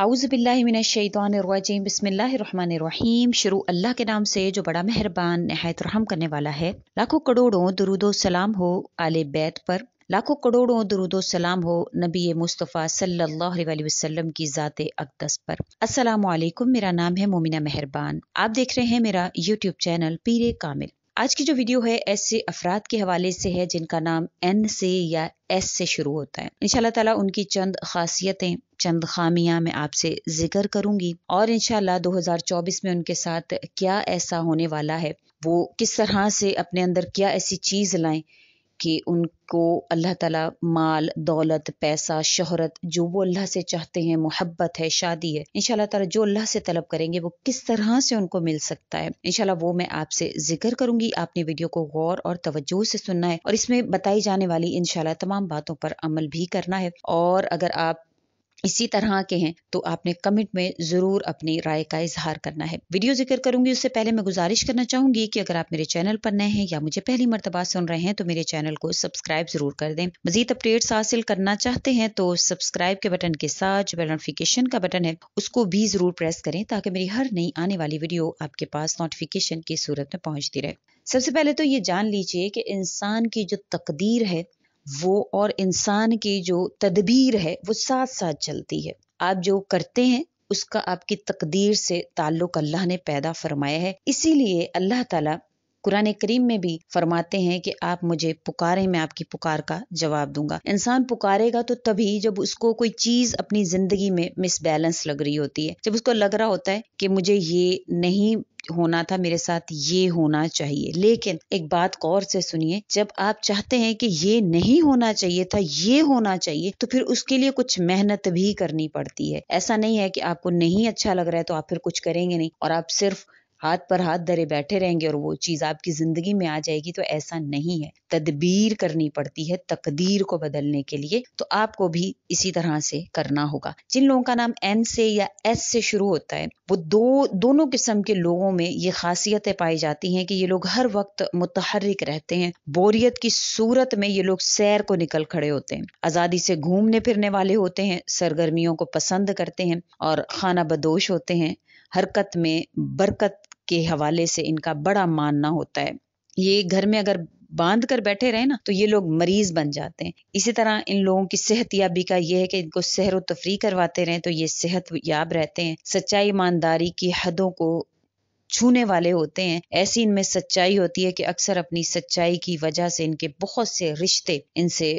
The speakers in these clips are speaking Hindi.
आउज़बिल्लिमिनशैतरवाजीम बसमीम शुरू अल्लाह के नाम से जो बड़ा मेहरबान नहायत रहम करने वाला है लाखों करोड़ों दरुदो सलाम हो आले बैत पर लाखों करोड़ों दरुदो सलाम हो नबी मुस्तफ़ा सल्लल्लाहु अलैहि वसल्लम की ज़ात अकदस पर अस्सलाम वालेकुम मेरा नाम है मोमिना मेहरबान आप देख रहे हैं मेरा यूट्यूब चैनल पीर कामिल आज की जो वीडियो है ऐसे अफराद के हवाले से है जिनका नाम एन से या एस से शुरू होता है इन ताला उनकी चंद खासियतें चंद खामियां मैं आपसे जिक्र करूंगी और इन दो हजार चौबीस में उनके साथ क्या ऐसा होने वाला है वो किस तरह से अपने अंदर क्या ऐसी चीज़ लाए कि उनको अल्लाह ताला माल दौलत पैसा शहरत जो वो अल्लाह से चाहते हैं मोहब्बत है शादी है इन तला जो अल्लाह से तलब करेंगे वो किस तरह से उनको मिल सकता है इन वो मैं आपसे जिक्र करूंगी आपने वीडियो को गौर और तवज्जो से सुनना है और इसमें बताई जाने वाली इन तमाम बातों पर अमल भी करना है और अगर आप इसी तरह के हैं तो आपने कमेंट में ज़रूर अपनी राय का इजहार करना है वीडियो जिक्र करूंगी उससे पहले मैं गुजारिश करना चाहूंगी कि अगर आप मेरे चैनल पर नए हैं या मुझे पहली मरतबा सुन रहे हैं तो मेरे चैनल को सब्सक्राइब जरूर कर दें मजीद अपडेट्स हासिल करना चाहते हैं तो सब्सक्राइब के बटन के साथ जो बेल नोटिफिकेशन का बटन है उसको भी ज़रूर प्रेस करें ताकि मेरी हर नई आने वाली वीडियो आपके पास नोटिफिकेशन की सूरत में पहुँचती रहे सबसे पहले तो ये जान लीजिए कि इंसान की जो तकदीर है वो और इंसान की जो तदबीर है वो साथ साथ चलती है आप जो करते हैं उसका आपकी तकदीर से ताल्लुक अल्लाह ने पैदा फरमाया है इसीलिए अल्लाह ताला कुरान करीम में भी फरमाते हैं कि आप मुझे पुकारें मैं आपकी पुकार का जवाब दूंगा इंसान पुकारेगा तो तभी जब उसको कोई चीज अपनी जिंदगी में मिसबैलेंस लग रही होती है जब उसको लग रहा होता है कि मुझे ये नहीं होना था मेरे साथ ये होना चाहिए लेकिन एक बात गौर से सुनिए जब आप चाहते हैं कि ये नहीं होना चाहिए था ये होना चाहिए तो फिर उसके लिए कुछ मेहनत भी करनी पड़ती है ऐसा नहीं है कि आपको नहीं अच्छा लग रहा है तो आप फिर कुछ करेंगे नहीं और आप सिर्फ हाथ पर हाथ धरे बैठे रहेंगे और वो चीज़ आपकी ज़िंदगी में आ जाएगी तो ऐसा नहीं है तदबीर करनी पड़ती है तकदीर को बदलने के लिए तो आपको भी इसी तरह से करना होगा जिन लोगों का नाम एन से या एस से शुरू होता है वो दो दोनों किस्म के लोगों में ये खासियतें पाई जाती हैं कि ये लोग हर वक्त मुतहरक रहते हैं बोरियत की सूरत में ये लोग सैर को निकल खड़े होते हैं आज़ादी से घूमने फिरने वाले होते हैं सरगर्मियों को पसंद करते हैं और खाना बदोश होते हैं हरकत में बरकत के हवाले से इनका बड़ा मानना होता है ये घर में अगर बांध कर बैठे रहे ना तो ये लोग मरीज बन जाते हैं इसी तरह इन लोगों की सेहत याबी का ये है कि इनको सहर व तफरी करवाते रहें तो ये सेहत याब रहते हैं सच्चाई ईमानदारी की हदों को छूने वाले होते हैं ऐसी इनमें सच्चाई होती है कि अक्सर अपनी सच्चाई की वजह से इनके बहुत से रिश्ते इनसे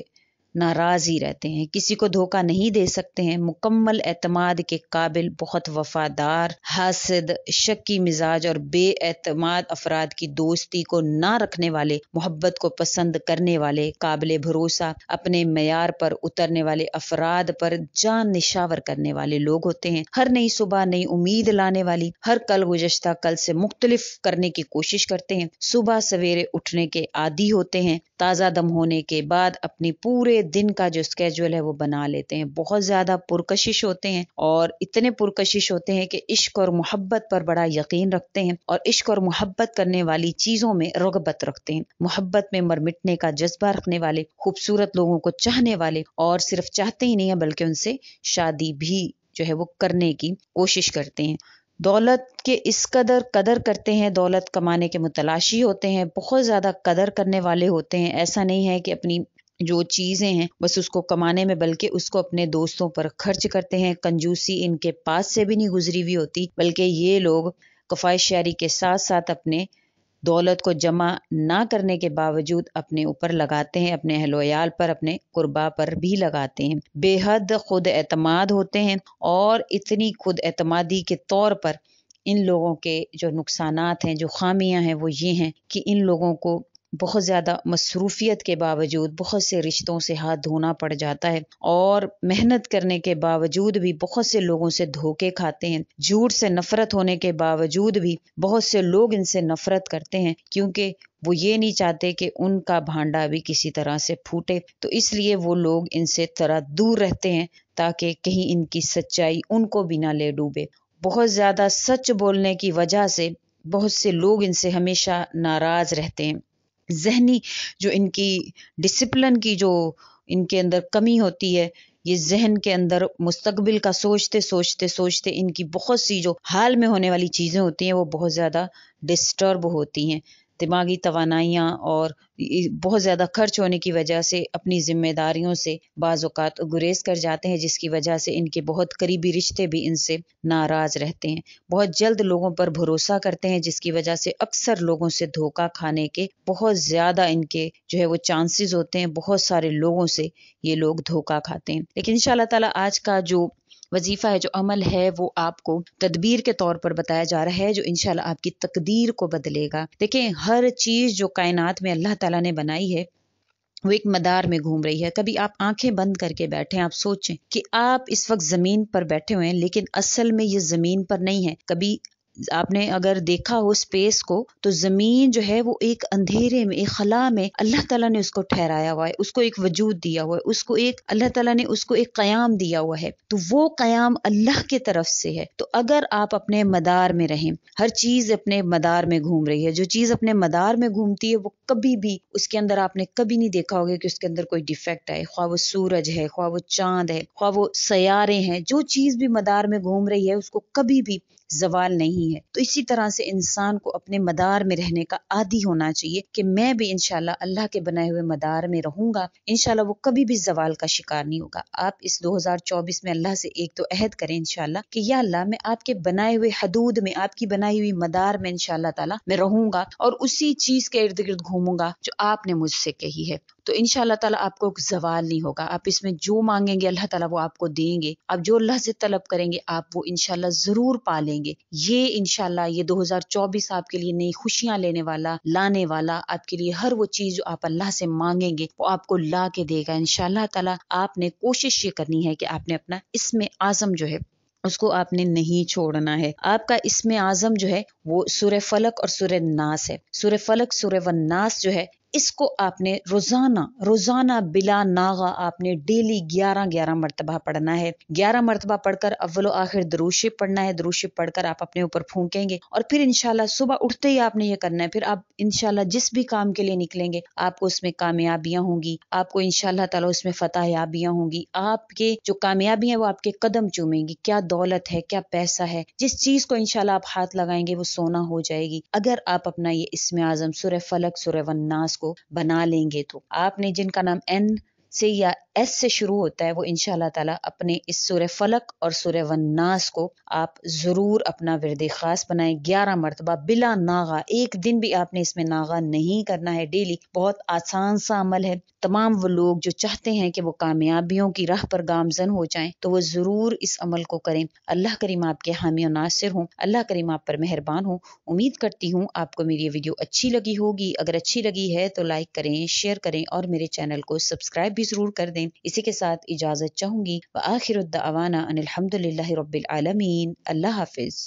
नाराज ही रहते हैं किसी को धोखा नहीं दे सकते हैं मुकम्मल एतमाद के काबिल बहुत वफादार हासद शक्की मिजाज और बेअतमाद अफराद की दोस्ती को ना रखने वाले मोहब्बत को पसंद करने वाले काबिल भरोसा अपने मैार पर उतरने वाले अफराद पर जान निशावर करने वाले लोग होते हैं हर नई सुबह नई उम्मीद लाने वाली हर कल गुजश्ता कल से मुख्तलिफ करने की कोशिश करते हैं सुबह सवेरे उठने के आदि होते हैं ताज़ा दम होने के बाद अपनी पूरे दिन का जो स्केजुअल है वो बना लेते हैं बहुत ज़्यादा पुरकशिश होते हैं और इतने पुरकशिश होते हैं कि इश्क और मोहब्बत पर बड़ा यकीन रखते हैं और इश्क और मोहब्बत करने वाली चीज़ों में रगबत रखते हैं मोहब्बत में मरमिटने का जज्बा रखने वाले खूबसूरत लोगों को चाहने वाले और सिर्फ चाहते ही नहीं है बल्कि उनसे शादी भी जो है वो करने की कोशिश करते हैं दौलत के इस कदर कदर करते हैं दौलत कमाने के मुतलाशी होते हैं बहुत ज़्यादा कदर करने वाले होते हैं ऐसा नहीं है कि अपनी जो चीज़ें हैं बस उसको कमाने में बल्कि उसको अपने दोस्तों पर खर्च करते हैं कंजूसी इनके पास से भी नहीं गुजरी हुई होती बल्कि ये लोग कफायत शारी के साथ साथ अपने दौलत को जमा ना करने के बावजूद अपने ऊपर लगाते हैं अपने हलोयाल पर अपने कुर्बा पर भी लगाते हैं बेहद खुद एतमाद होते हैं और इतनी खुद एतमादी के तौर पर इन लोगों के जो नुकसान हैं जो खामियां हैं वो ये हैं कि इन लोगों को बहुत ज़्यादा मसरूफियत के बावजूद बहुत से रिश्तों से हाथ धोना पड़ जाता है और मेहनत करने के बावजूद भी बहुत से लोगों से धोखे खाते हैं झूठ से नफरत होने के बावजूद भी बहुत से लोग इनसे नफरत करते हैं क्योंकि वो ये नहीं चाहते कि उनका भांडा भी किसी तरह से फूटे तो इसलिए वो लोग इनसे तरह दूर रहते हैं ताकि कहीं इनकी सच्चाई उनको बिना ले डूबे बहुत ज़्यादा सच बोलने की वजह से बहुत से लोग इनसे हमेशा नाराज़ रहते हैं जहनी जो इनकी डिसिप्लिन की जो इनके अंदर कमी होती है ये जहन के अंदर मुस्तकबिल का सोचते सोचते सोचते इनकी बहुत सी जो हाल में होने वाली चीज़ें होती हैं वो बहुत ज़्यादा डिस्टर्ब होती हैं दिमागी तोानाइयाँ और बहुत ज़्यादा खर्च होने की वजह से अपनी ज़िम्मेदारियों से बाज़ात गुरेज कर जाते हैं जिसकी वजह से इनके बहुत करीबी रिश्ते भी इनसे नाराज़ रहते हैं बहुत जल्द लोगों पर भरोसा करते हैं जिसकी वजह से अक्सर लोगों से धोखा खाने के बहुत ज़्यादा इनके जो है वो चांसेस होते हैं बहुत सारे लोगों से ये लोग धोखा खाते हैं लेकिन इन शाह आज का जो वजीफ़ा है जो अमल है वो आपको तदबीर के तौर पर बताया जा रहा है जो इनशाला आपकी तकदीर को बदलेगा देखें हर चीज़ जो कायनात में अल्लाह तला ने बनाई है वो एक मदार में घूम रही है कभी आप आंखें बंद करके बैठे आप सोचें कि आप इस वक्त ज़मीन पर बैठे हुए हैं लेकिन असल में ये ज़मीन पर नहीं है कभी आपने अगर देखा हो स्पेस को तो ज़मीन जो है वो एक अंधेरे में एक खला में अल्लाह ताला ने उसको ठहराया हुआ है उसको एक वजूद दिया हुआ है उसको एक अल्लाह ताला ने उसको एक क़याम दिया हुआ है तो वो क़याम अल्लाह की तरफ से है तो अगर आप अपने मदार में रहें हर चीज़ अपने मदार में घूम रही है जो चीज़ अपने मदार में घूमती है वो कभी भी उसके अंदर आपने कभी नहीं देखा होगा कि उसके अंदर कोई डिफेक्ट आए ख्वा वो सूरज है ख्वा वो चांद है ख्वा वो सयारे हैं जो चीज़ भी मदार में घूम रही है उसको कभी भी जवाल नहीं नहीं है तो इसी तरह से इंसान को अपने मदार में रहने का आदि होना चाहिए कि मैं भी इंशाल्लाह अल्लाह के बनाए हुए मदार में रहूंगा इनशाला वो कभी भी जवाल का शिकार नहीं होगा आप इस 2024 में अल्लाह से एक तो अहद करें इंशाल्लाह कि या अल्लाह मैं आपके बनाए हुए हदूद में आपकी बनाई हुई मदार में इंशाल्लाह तला मैं रहूंगा और उसी चीज के इर्द गिर्द घूमूंगा जो आपने मुझसे कही है तो इन तला आपको जवाल नहीं होगा आप इसमें जो मांगेंगे अल्लाह तला वो आपको देंगे आप जो अल्लाह से तलब करेंगे आप वो इनशाला जरूर पालेंगे ये इनशाला ये दो हजार चौबीस आपके लिए नई खुशियां लेने वाला लाने वाला आपके लिए हर वो चीज जो आप अल्लाह से मांगेंगे वो आपको ला के देगा इनशाला तला आपने कोशिश ये करनी है कि आपने अपना इसमें आजम जो है उसको आपने नहीं छोड़ना है आपका इसमें आजम जो है वो सुर फलक और सुर नास है सुर फलक सुर व नास जो है इसको आपने रोज़ाना रोज़ाना बिला नागा आपने डेली ग्यारह ग्यारह मरतबा पढ़ना है ग्यारह मरतबा पढ़कर अव्वलो आखिर दरूशी पढ़ना है दरूशी पढ़कर आप अपने ऊपर फूकेंगे और फिर इनशाला सुबह उठते ही आपने ये करना है फिर आप इनशाला जिस भी काम के लिए निकलेंगे आपको उसमें कामयाबियाँ होंगी आपको इनशाला तला उसमें फतहयाबियाँ होंगी आपके जो कामयाबी हैं वो आपके कदम चूमेंगी क्या दौलत है क्या पैसा है जिस चीज़ को इनशाला आप हाथ लगाएंगे वो सोना हो जाएगी अगर आप अपना ये इसमें आजम सुर फलक सुर वन्नास को बना लेंगे तो आपने जिनका नाम एन से या एस से शुरू होता है वो इन ताला अपने इस सुर फलक और सुर वन्नास को आप ज़रूर अपना वर्द ख़ास बनाए ग्यारह मरतबा बिला नागा एक दिन भी आपने इसमें नागा नहीं करना है डेली बहुत आसान सा अमल है तमाम वो लोग जो चाहते हैं कि वो कामयाबियों की राह पर गामजन हो जाए तो वो ज़रूर इस अमल को करें अल्लाह करीम आपके हामी और नासिर हूँ अल्लाह करीम आप पर मेहरबान हो उम्मीद करती हूँ आपको मेरी ये वीडियो अच्छी लगी होगी अगर अच्छी लगी है तो लाइक करें शेयर करें और मेरे चैनल को सब्सक्राइब भी ज़रूर कर दें हैं इसी के साथ इजाज़त चाहूँगी व आखिर अनिलहमदिल्ला रबालमीन अल्लाह हाफिज़